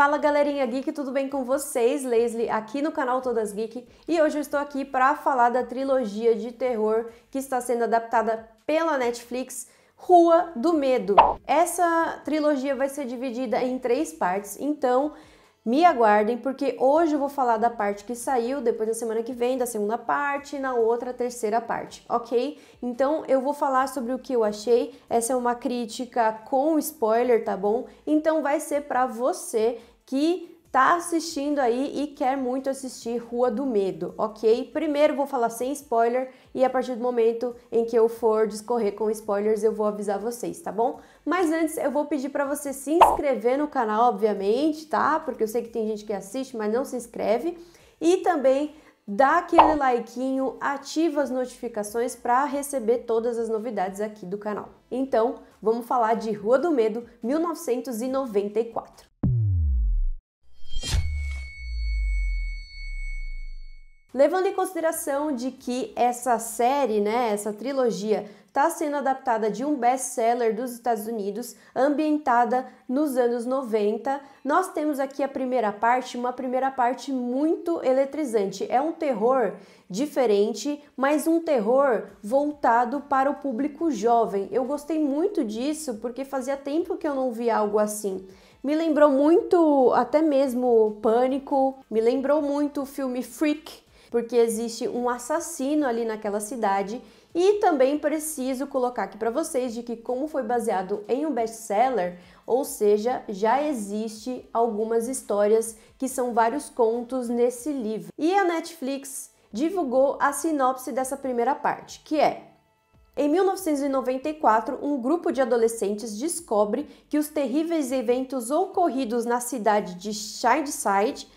Fala galerinha geek, tudo bem com vocês? Leslie aqui no canal Todas Geek e hoje eu estou aqui para falar da trilogia de terror que está sendo adaptada pela Netflix. Rua do Medo. Essa trilogia vai ser dividida em três partes, então me aguardem, porque hoje eu vou falar da parte que saiu, depois na semana que vem, da segunda parte, e na outra, terceira parte, ok? Então eu vou falar sobre o que eu achei. Essa é uma crítica com spoiler, tá bom? Então vai ser para você que tá assistindo aí e quer muito assistir Rua do Medo, ok? Primeiro vou falar sem spoiler e a partir do momento em que eu for discorrer com spoilers eu vou avisar vocês, tá bom? Mas antes eu vou pedir para você se inscrever no canal, obviamente, tá? Porque eu sei que tem gente que assiste, mas não se inscreve. E também dá aquele likeinho, ativa as notificações para receber todas as novidades aqui do canal. Então, vamos falar de Rua do Medo 1994. Levando em consideração de que essa série, né, essa trilogia, está sendo adaptada de um best-seller dos Estados Unidos, ambientada nos anos 90, nós temos aqui a primeira parte, uma primeira parte muito eletrizante. É um terror diferente, mas um terror voltado para o público jovem. Eu gostei muito disso porque fazia tempo que eu não via algo assim. Me lembrou muito até mesmo Pânico, me lembrou muito o filme Freak porque existe um assassino ali naquela cidade. E também preciso colocar aqui para vocês de que como foi baseado em um best-seller, ou seja, já existe algumas histórias que são vários contos nesse livro. E a Netflix divulgou a sinopse dessa primeira parte, que é em 1994, um grupo de adolescentes descobre que os terríveis eventos ocorridos na cidade de Shideside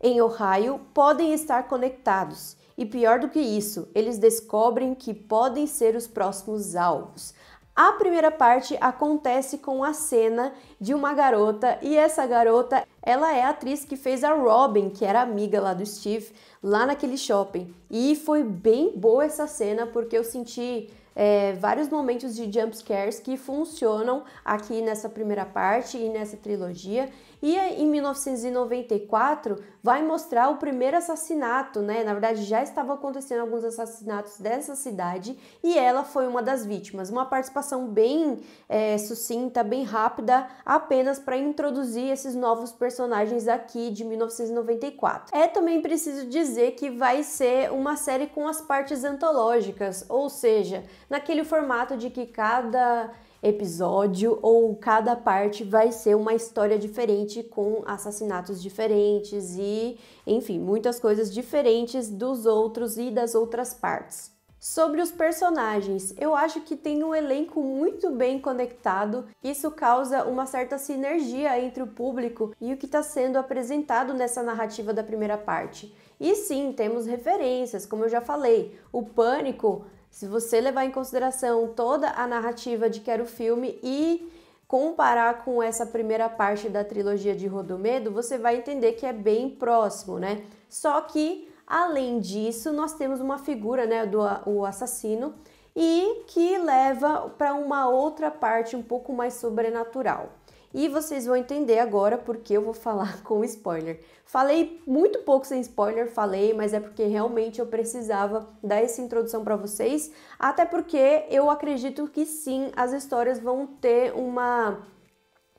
em Ohio podem estar conectados. E pior do que isso, eles descobrem que podem ser os próximos alvos. A primeira parte acontece com a cena de uma garota e essa garota, ela é a atriz que fez a Robin, que era amiga lá do Steve, lá naquele shopping. E foi bem boa essa cena porque eu senti é, vários momentos de jump scares que funcionam aqui nessa primeira parte e nessa trilogia. E em 1994 vai mostrar o primeiro assassinato, né? Na verdade, já estavam acontecendo alguns assassinatos dessa cidade e ela foi uma das vítimas. Uma participação bem é, sucinta, bem rápida, apenas para introduzir esses novos personagens aqui de 1994. É também preciso dizer que vai ser uma série com as partes antológicas, ou seja, naquele formato de que cada episódio ou cada parte vai ser uma história diferente com assassinatos diferentes e, enfim, muitas coisas diferentes dos outros e das outras partes. Sobre os personagens, eu acho que tem um elenco muito bem conectado. Isso causa uma certa sinergia entre o público e o que está sendo apresentado nessa narrativa da primeira parte. E sim, temos referências, como eu já falei. O Pânico se você levar em consideração toda a narrativa de Quero Filme e comparar com essa primeira parte da trilogia de Rodomedo, você vai entender que é bem próximo, né? Só que, além disso, nós temos uma figura, né, do o assassino, e que leva para uma outra parte um pouco mais sobrenatural e vocês vão entender agora porque eu vou falar com spoiler. Falei muito pouco sem spoiler, falei, mas é porque realmente eu precisava dar essa introdução para vocês, até porque eu acredito que sim, as histórias vão ter uma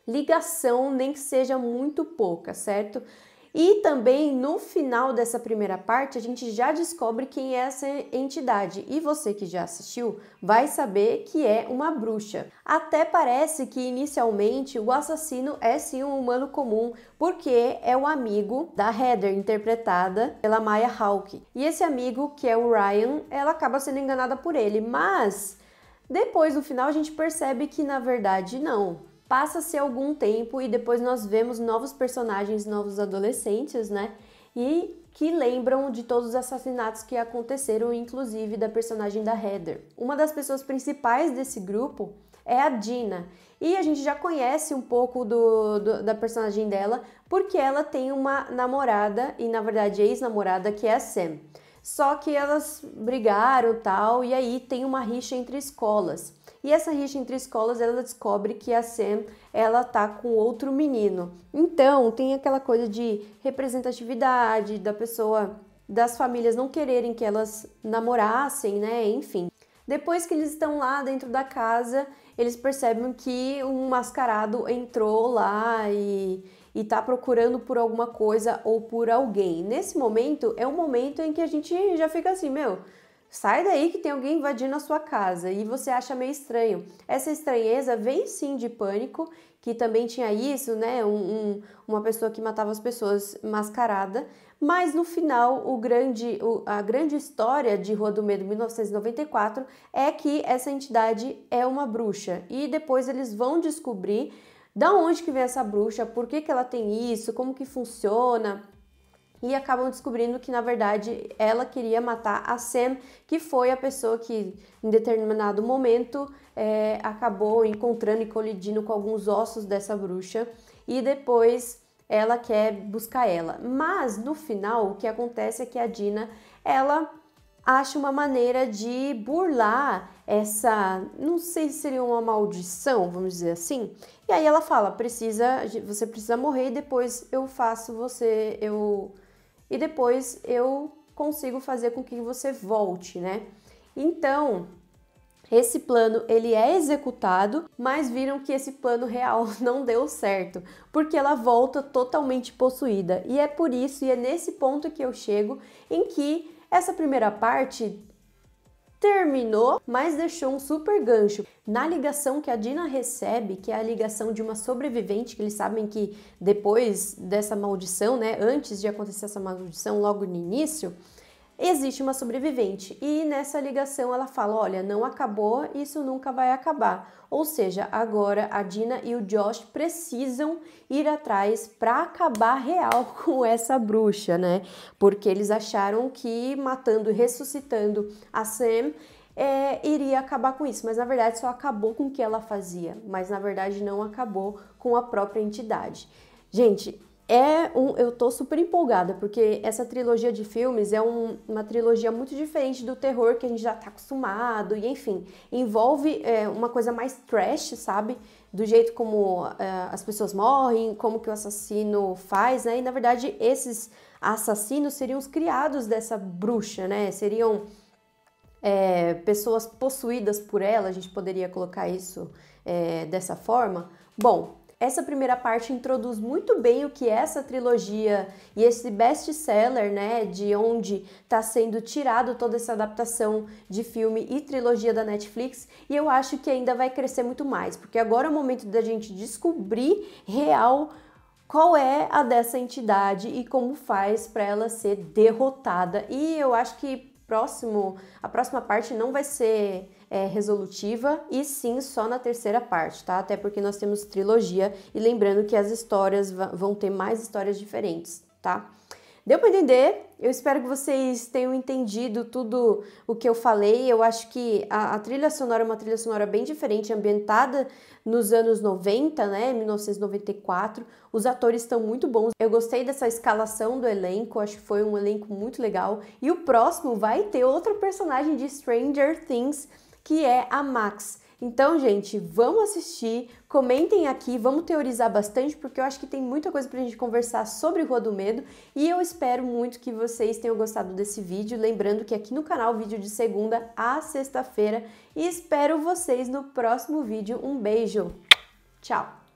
ligação, nem que seja muito pouca, certo? E também no final dessa primeira parte, a gente já descobre quem é essa entidade. E você que já assistiu vai saber que é uma bruxa. Até parece que inicialmente o assassino é sim um humano comum, porque é o amigo da Heather, interpretada pela Maya Hawke. E esse amigo, que é o Ryan, ela acaba sendo enganada por ele, mas depois no final a gente percebe que na verdade não. Passa-se algum tempo e depois nós vemos novos personagens, novos adolescentes, né? E que lembram de todos os assassinatos que aconteceram, inclusive da personagem da Heather. Uma das pessoas principais desse grupo é a Dina. E a gente já conhece um pouco do, do, da personagem dela, porque ela tem uma namorada, e na verdade ex-namorada, que é a Sam. Só que elas brigaram tal, e aí tem uma rixa entre escolas. E essa rixa entre escolas, ela descobre que a Sam, ela tá com outro menino. Então, tem aquela coisa de representatividade da pessoa, das famílias não quererem que elas namorassem, né? Enfim. Depois que eles estão lá dentro da casa, eles percebem que um mascarado entrou lá e e tá procurando por alguma coisa ou por alguém. Nesse momento é um momento em que a gente já fica assim, meu, Sai daí que tem alguém invadindo a sua casa e você acha meio estranho. Essa estranheza vem sim de pânico, que também tinha isso, né? Um, um, uma pessoa que matava as pessoas mascarada. Mas no final, o grande, o, a grande história de Rua do Medo 1994 é que essa entidade é uma bruxa. E depois eles vão descobrir da onde que vem essa bruxa, por que, que ela tem isso, como que funciona e acabam descobrindo que na verdade ela queria matar a Sam, que foi a pessoa que em determinado momento é, acabou encontrando e colidindo com alguns ossos dessa bruxa e depois ela quer buscar ela. Mas no final o que acontece é que a Dina ela acha uma maneira de burlar essa, não sei se seria uma maldição, vamos dizer assim. E aí ela fala, precisa, você precisa morrer e depois eu faço você, eu e depois eu consigo fazer com que você volte, né? Então, esse plano ele é executado, mas viram que esse plano real não deu certo, porque ela volta totalmente possuída. E é por isso e é nesse ponto que eu chego em que essa primeira parte terminou, mas deixou um super gancho. Na ligação que a Dina recebe, que é a ligação de uma sobrevivente, que eles sabem que depois dessa maldição, né, antes de acontecer essa maldição, logo no início, existe uma sobrevivente e nessa ligação ela fala: olha, não acabou, isso nunca vai acabar. Ou seja, agora a Dina e o Josh precisam ir atrás para acabar real com essa bruxa, né? Porque eles acharam que matando e ressuscitando a Sam é, iria acabar com isso, mas na verdade só acabou com o que ela fazia, mas na verdade não acabou com a própria entidade. Gente, é um, eu tô super empolgada, porque essa trilogia de filmes é um, uma trilogia muito diferente do terror que a gente já tá acostumado, e enfim, envolve é, uma coisa mais trash, sabe? Do jeito como é, as pessoas morrem, como que o assassino faz, né? E na verdade, esses assassinos seriam os criados dessa bruxa, né? Seriam é, pessoas possuídas por ela, a gente poderia colocar isso é, dessa forma. Bom, essa primeira parte introduz muito bem o que é essa trilogia e esse best-seller, né, de onde está sendo tirado toda essa adaptação de filme e trilogia da Netflix, e eu acho que ainda vai crescer muito mais, porque agora é o momento da gente descobrir real qual é a dessa entidade e como faz para ela ser derrotada. E eu acho que próximo, a próxima parte não vai ser é, resolutiva e sim só na terceira parte, tá? Até porque nós temos trilogia e lembrando que as histórias vão ter mais histórias diferentes, tá? Deu para entender? Eu espero que vocês tenham entendido tudo o que eu falei. Eu acho que a, a, trilha sonora é uma trilha sonora bem diferente, ambientada nos anos 90, né? 1994. Os atores estão muito bons. Eu gostei dessa escalação do elenco, acho que foi um elenco muito legal. E o próximo vai ter outra personagem de Stranger Things que é a Max. Então, gente, vamos assistir, comentem aqui, vamos teorizar bastante, porque eu acho que tem muita coisa pra gente conversar sobre Rua do Medo e eu espero muito que vocês tenham gostado desse vídeo. Lembrando que aqui no canal, vídeo de segunda a sexta-feira, e espero vocês no próximo vídeo. Um beijo, tchau!